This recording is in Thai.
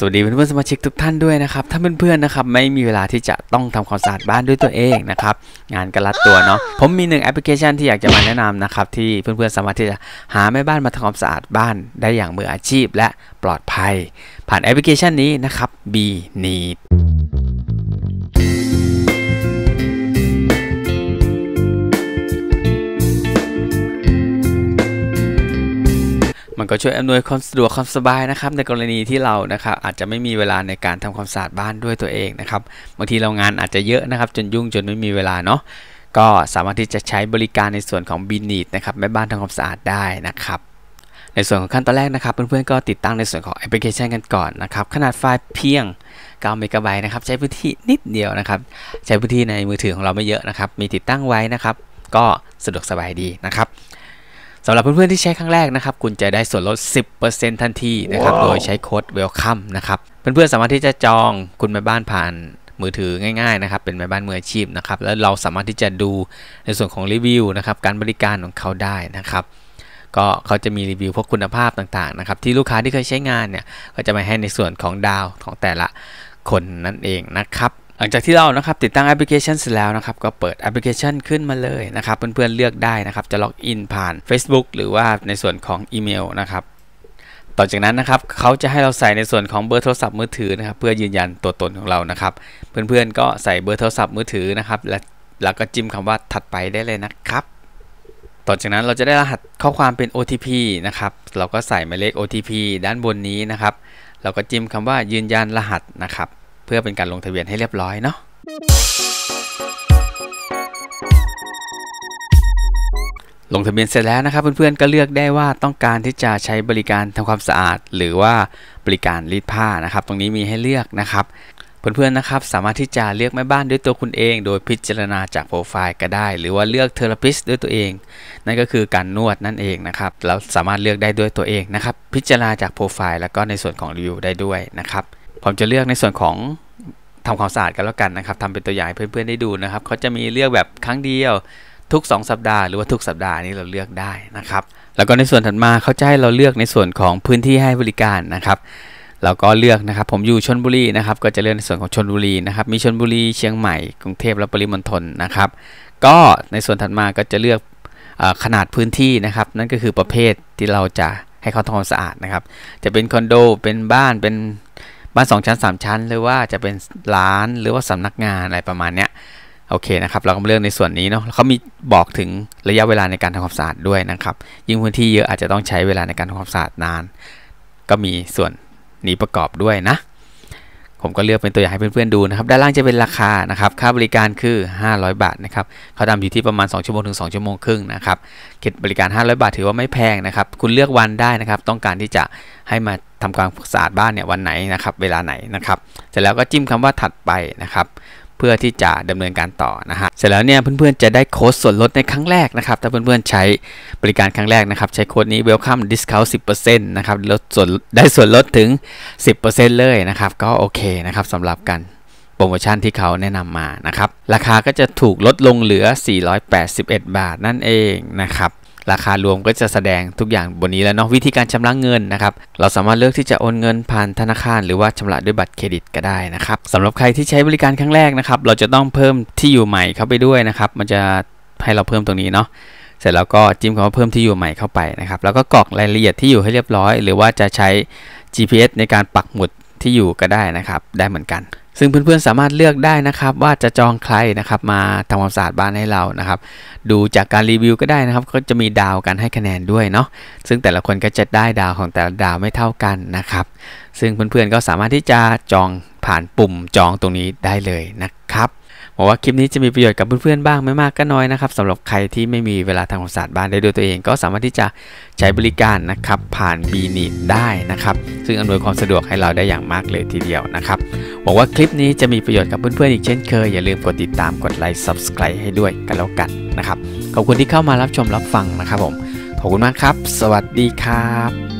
สวัสดีเพื่อนสมาชิกทุกท่านด้วยนะครับ ถ้าเพื่อนๆนะครับไม่มีเวลาที่จะต้องทำความสะอาดบ้านด้วยตัวเองนะครับ งานกระลัดตัวเนาะผมมีหนึ่งแอปพลิเคชันที่อยากจะมาแนะนำนะครับ ที่เพื่อนๆสามารถที่จะหาแม่บ้านมาทำความสะอาดบ้านได้อย่างมืออาชีพและปลอดภัย ผ่านแอปพลิเคชันนี้นะครับ b n e e d ก็ช่วยอำนวย ความสะดวกความสบายนะครับในกรณีที่เรานะครับอาจจะไม่มีเวลาในการทำความสะอาดบ้านด้วยตัวเองนะครับบางทีเรางานอาจจะเยอะนะครับ จนยุ่งจนไม่มีเวลาเนาะก็สามารถที่จะใช้บริการในส่วนของบินิดนะครับแม่บ้านทำความสะอาดได้นะครับ ในส่วนของขั้นตอนแรกนะครับ เพื่อนๆก็ติดตั้งในส่วนของแอปพลิเคชันกันก่อนนะครับ ขนาดไฟล์เพียง9เมกะไบต์นะครับใช้พื้นที่นิดเดียวนะครับ ใช้พื้นที่ในมือถือของเราไม่เยอะนะครับ มีติดตั้งไว้นะครับ ก็สะดวกสบายดีนะครับสำหรับเพื่อนๆที่ใช้ครั้งแรกนะครับคุณจะได้ส่วนลด 10%ทันทีนะครับ wow. โดยใช้โค้ด welcome นะครับ เพื่อนๆสามารถที่จะจองคุณแม่บ้านผ่านมือถือง่ายๆ นะครับ เป็นแม่บ้านมืออาชีพนะครับ แล้วเราสามารถที่จะดูในส่วนของรีวิวนะครับ การบริการของเขาได้นะครับ ก็เขาจะมีรีวิวพวกคุณภาพต่างๆนะครับ ที่ลูกค้าที่เคยใช้งานเนี่ย ก็จะมาให้ในส่วนของดาว ของแต่ละคนนั่นเองนะครับหลังจากที่เรานะครับติดตั้งแอปพลิเคชันเสร็จแล้วนะครับ ก็เปิดแอปพลิเคชันขึ้นมาเลยนะครับเพื่อนๆเลือกได้นะครับ จะล็อกอินผ่าน Facebook หรือว่าในส่วนของอีเมลนะครับ ต่อจากนั้นนะครับเขาจะให้เราใส่ในส่วนของเบอร์โทรศัพท์มือถือนะครับ เพื่อยืนยันตัวตนของเรานะครับ เพื่อนๆก็ใส่เบอร์โทรศัพท์มือถือนะครับและแล้วก็จิ้มคำว่าถัดไปได้เลยนะครับต่อจากนั้นเราจะได้รหัสข้อความเป็น OTP นะครับเราก็ใส่หมายเลข OTP ด้านบนนี้นะครับเราก็จิ้มคำว่ายืนยันรหัสนะครับเพื่อเป็นการลงทะเบียนให้เรียบร้อยเนาะ ลงทะเบียนเสร็จแล้วนะครับเพื่อนๆก็เลือกได้ว่าต้องการที่จะใช้บริการทำความสะอาด หรือว่าบริการรีดผ้านะครับ ตรงนี้มีให้เลือกนะครับ เพื่อนๆนะครับสามารถที่จะเลือกแม่บ้านด้วยตัวคุณเอง โดยพิจารณาจากโปรไฟล์ก็ได้หรือว่าเลือกเทอราพิสด้วยตัวเองนั่นก็คือการนวดนั่นเองนะครับเราสามารถเลือกได้ด้วยตัวเองนะครับ พิจารณาจากโปรไฟล์แล้วก็ในส่วนของรีวิวได้ด้วยนะครับผมจะเลือกในส่วนของทำความสะอาดกันแล้วกันนะครับทำเป็นตัวอย่างให้เพื่อนๆได้ดูนะครับเขาจะมีเลือกแบบครั้งเดียวทุก 2 สัปดาห์หรือว่าทุกสัปดาห์นี้เราเลือกได้นะครับ แล้วก็ในส่วนถัดมาเขาจะให้เราเลือกในส่วนของพื้นที่ให้บริการนะครับ เราก็เลือกนะครับ ผมอยู่ชนบุรีนะครับก็จะเลือกในส่วนของชนบุรีนะครับ มีชนบุรีเชียงใหม่ กรุงเทพและปริมณฑลนะครับ ก็ในส่วนถัดมาก็จะเลือกขนาดพื้นที่นะครับ นั่นก็คือประเภทที่เราจะให้เขาทำความสะอาดนะครับ จะเป็นคอนโดเป็นบ้านเป็นบ้าน2ชั้น 3 ชั้นหรือว่าจะเป็นร้านหรือว่าสำนักงานอะไรประมาณเนี้ยโอเคนะครับ เราก็เลือกในส่วนนี้เนาะเขามีบอกถึงระยะเวลาในการทำความสะอาดด้วยนะครับ ยิ่งพื้นที่เยอะอาจจะต้องใช้เวลาในการทำความสะอาดนาน ก็มีส่วนนี้ประกอบด้วยนะผมก็เลือกเป็นตัวอย่างให้เพื่อนๆดูนะครับ ด้านล่างจะเป็นราคา นะครับ ค่าบริการคือ 500 บาทนะครับ เขาทำอยู่ที่ประมาณ 2 ชั่วโมงถึง 2 ชั่วโมงครึ่งนะครับเิดบริการ 500 บาท ถือว่าไม่แพงนะครับ คุณเลือกวันได้นะครับ ต้องการที่จะให้มาทำคารสะอาดบ้านเนี่ย วันไหนนะครับ เวลาไหนนะครับเสร็จแล้วก็จิ้มคำว่าถัดไปนะครับเพื่อที่จะดำเนินการต่อนะฮะเสร็จแล้วเนี่ยเพื่อนๆจะได้โค้ดส่วนลดในครั้งแรกนะครับ ถ้าเพื่อนๆใช้บริการครั้งแรกนะครับใช้โค้ดนี้ welcome discount 10%นะครับลดส่วนได้ส่วนลดถึง 10%เลยนะครับ ก็โอเคนะครับสำหรับกันโปรโมชั่นที่เขาแนะนำมานะครับ ราคาก็จะถูกลดลงเหลือ481 บาทนั่นเองนะครับราคารวมก็จะแสดงทุกอย่างบนนี้แล้วเนาะวิธีการชำระเงินนะครับเราสามารถเลือกที่จะโอนเงินผ่านธนาคารหรือว่าชำระด้วยบัตรเครดิตก็ได้นะครับสำหรับใครที่ใช้บริการครั้งแรกนะครับเราจะต้องเพิ่มที่อยู่ใหม่เข้าไปด้วยนะครับมันจะให้เราเพิ่มตรงนี้เนาะเสร็จแล้วก็จิ้มคำว่าเพิ่มที่อยู่ใหม่เข้าไปนะครับแล้วก็กรอกรายละเอียดที่อยู่ให้เรียบร้อย หรือว่าจะใช้ GPS ในการปักหมุดที่อยู่ก็ได้นะครับได้เหมือนกันซึ่งเพื่อนๆ สามารถเลือกได้นะครับว่าจะจองใครนะครับ มาทำความสะอาดบ้านให้เรานะครับ ดูจากการรีวิวก็ได้นะครับ ก็จะมีดาวกันให้คะแนนด้วยเนาะซึ่งแต่ละคนก็จะได้ดาวของแต่ละดาวไม่เท่ากันนะครับ ซึ่งเพื่อนๆก็สามารถที่จะจองผ่านปุ่มจองตรงนี้ได้เลยนะครับหวังว่าคลิปนี้จะมีประโยชน์กับเพื่อนๆบ้างไม่มากก็น้อยนะครับสำหรับใครที่ไม่มีเวลาทำความสะอาดบ้านได้ด้วยตัวเองก็สามารถที่จะใช้บริการนะครับผ่านบีนิดได้นะครับซึ่งอำนวยความสะดวกให้เราได้อย่างมากเลยทีเดียวนะครับหวังว่าคลิปนี้จะมีประโยชน์กับเพื่อนๆอีกเช่นเคยอย่าลืมกดติดตามกดไลค์ subscribe ให้ด้วยกันแล้วกันนะครับขอบคุณที่เข้ามารับชมรับฟังนะครับผมขอบคุณมากครับ สวัสดีครับ